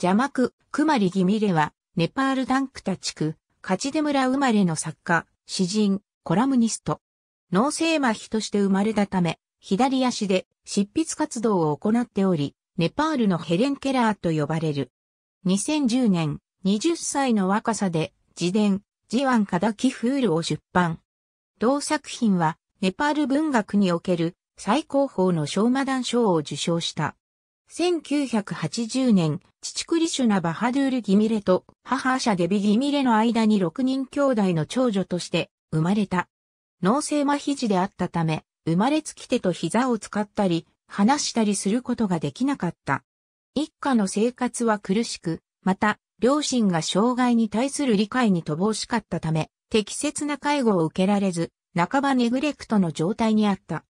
邪魔くまりぎみれは、ネパールダンクタ地区、カチデ村生まれの作家、詩人、コラムニスト。脳性麻痺として生まれたため、左足で執筆活動を行っており、ネパールのヘレン・ケラーと呼ばれる。2010年、20歳の若さで、自伝、ジワン・カダキフールを出版。同作品は、ネパール文学における最高峰の昭和団賞を受賞した。1980年、父クリシュナ・バハドゥール・ギミレと母アシャデビ・ギミレの間に6人兄弟の長女として生まれた。脳性麻痺児であったため、生まれつき手と膝を使ったり、話したりすることができなかった。一家の生活は苦しく、また、両親が障害に対する理解に乏しかったため、適切な介護を受けられず、半ばネグレクトの状態にあった。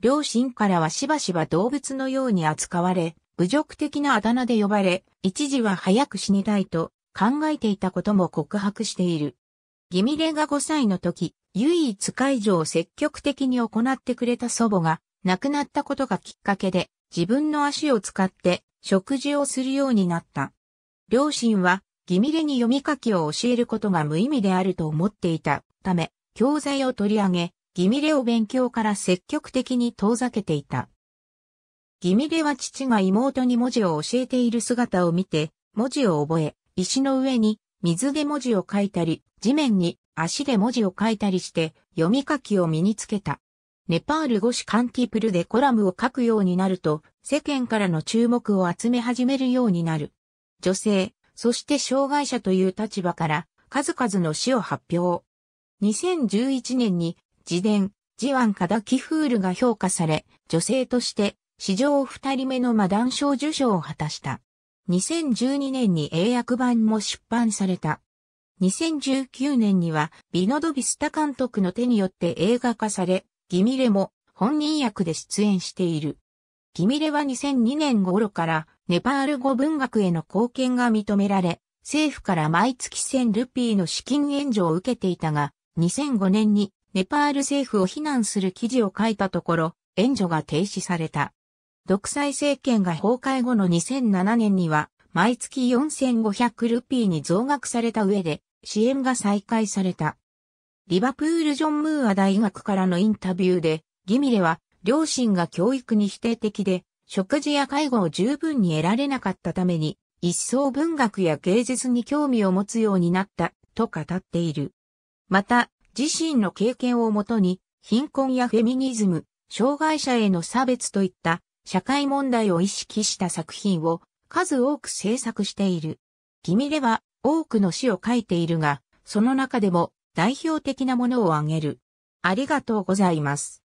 両親からはしばしば動物のように扱われ、侮辱的なあだ名で呼ばれ、一時は早く死にたいと考えていたことも告白している。ギミレが5歳の時、唯一解除を積極的に行ってくれた祖母が亡くなったことがきっかけで自分の足を使って食事をするようになった。両親はギミレに読み書きを教えることが無意味であると思っていたため、教材を取り上げ、ギミレを勉強から積極的に遠ざけていた。ギミレは父が妹に文字を教えている姿を見て、文字を覚え、石の上に水で文字を書いたり、地面に足で文字を書いたりして、読み書きを身につけた。ネパール語詞カンティプルでコラムを書くようになると、世間からの注目を集め始めるようになる。女性、そして障害者という立場から、数々の詩を発表。2011年に、自伝、ジワン・カダ・キフールが評価され、女性として史上二人目のマダン賞受賞を果たした。2012年に英訳版も出版された。2019年には、ビノド・ビスタ監督の手によって映画化され、ギミレも本人役で出演している。ギミレは2002年頃からネパール語文学への貢献が認められ、政府から毎月1000ルピーの資金援助を受けていたが、2005年にネパール政府を非難する記事を書いたところ、援助が停止された。独裁政権が崩壊後の2007年には、毎月4500ルピーに増額された上で、支援が再開された。リバプール・ジョン・ムーア大学からのインタビューで、ギミレは、両親が教育に否定的で、食事や介護を十分に得られなかったために、一層文学や芸術に興味を持つようになった、と語っている。また、自身の経験をもとに、貧困やフェミニズム、障害者への差別といった社会問題を意識した作品を数多く制作している。ギミレは多くの詩を書いているが、その中でも代表的なものを挙げる。ありがとうございます。